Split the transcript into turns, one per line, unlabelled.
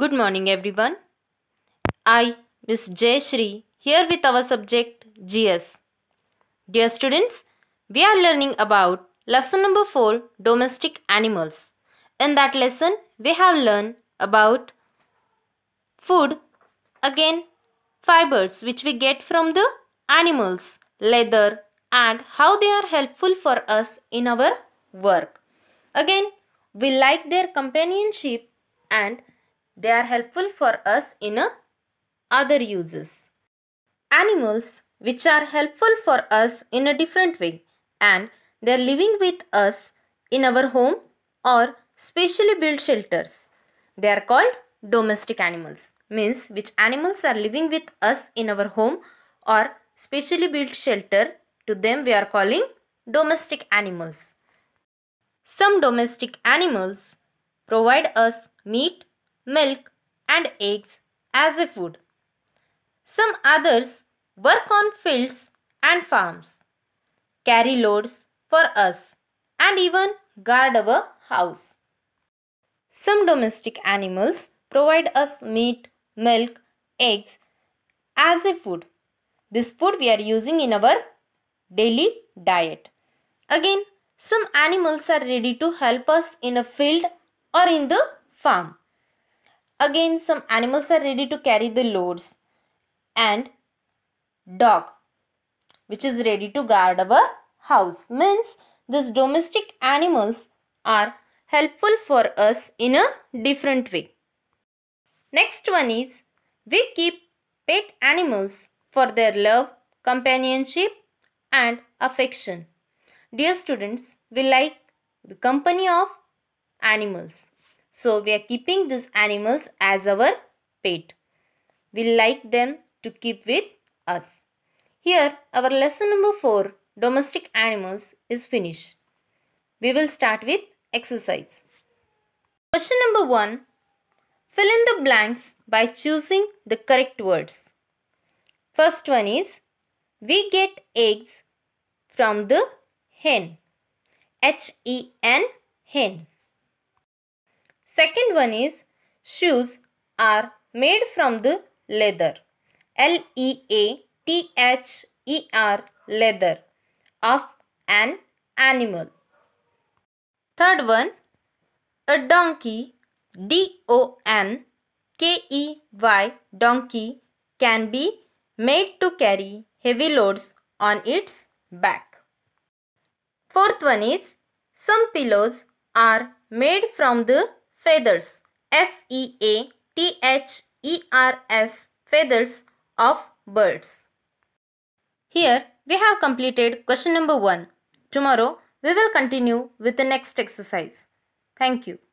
Good morning everyone. I, Ms. Jayashree, here with our subject GS. Dear students, we are learning about lesson number 4 domestic animals. In that lesson, we have learned about food, again fibers which we get from the animals, leather and how they are helpful for us in our work. Again, we like their companionship and they are helpful for us in uh, other uses. Animals which are helpful for us in a different way and they are living with us in our home or specially built shelters. They are called domestic animals means which animals are living with us in our home or specially built shelter to them we are calling domestic animals. Some domestic animals provide us meat, milk and eggs as a food. Some others work on fields and farms, carry loads for us and even guard our house. Some domestic animals provide us meat, milk, eggs as a food. This food we are using in our daily diet. Again, some animals are ready to help us in a field or in the farm. Again, some animals are ready to carry the loads and dog which is ready to guard our house. Means these domestic animals are helpful for us in a different way. Next one is we keep pet animals for their love, companionship and affection. Dear students, we like the company of animals. So we are keeping these animals as our pet. We like them to keep with us. Here our lesson number 4 domestic animals is finished. We will start with exercise. Question number 1. Fill in the blanks by choosing the correct words. First one is we get eggs from the hen. H E N hen. Second one is shoes are made from the leather. L E A T H E R leather of an animal. Third one a donkey D O N K E Y donkey can be made to carry heavy loads on its back. Fourth one is some pillows are made from the feathers F E A T H E R S feathers of birds. Here we have completed question number 1. Tomorrow we will continue with the next exercise. Thank you.